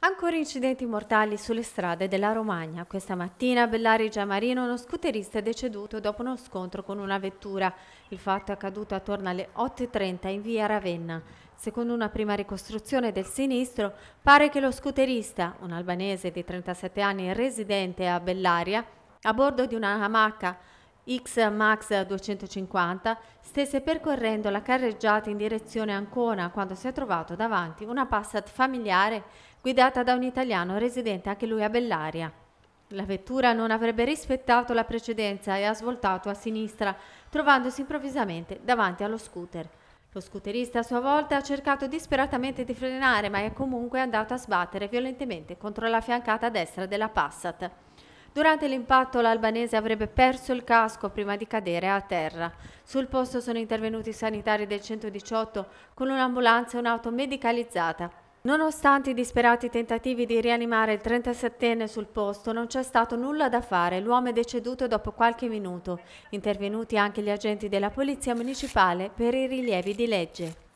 Ancora incidenti mortali sulle strade della Romagna. Questa mattina a Bellari Giamarino uno scooterista è deceduto dopo uno scontro con una vettura. Il fatto è accaduto attorno alle 8.30 in via Ravenna. Secondo una prima ricostruzione del sinistro, pare che lo scooterista, un albanese di 37 anni residente a Bellaria, a bordo di una hamacca X Max 250 stesse percorrendo la carreggiata in direzione Ancona quando si è trovato davanti una Passat familiare guidata da un italiano residente anche lui a Bellaria. La vettura non avrebbe rispettato la precedenza e ha svoltato a sinistra, trovandosi improvvisamente davanti allo scooter. Lo scooterista a sua volta ha cercato disperatamente di frenare, ma è comunque andato a sbattere violentemente contro la fiancata destra della Passat. Durante l'impatto l'albanese avrebbe perso il casco prima di cadere a terra. Sul posto sono intervenuti i sanitari del 118 con un'ambulanza e un'auto medicalizzata. Nonostante i disperati tentativi di rianimare il 37enne sul posto, non c'è stato nulla da fare. L'uomo è deceduto dopo qualche minuto. Intervenuti anche gli agenti della Polizia Municipale per i rilievi di legge.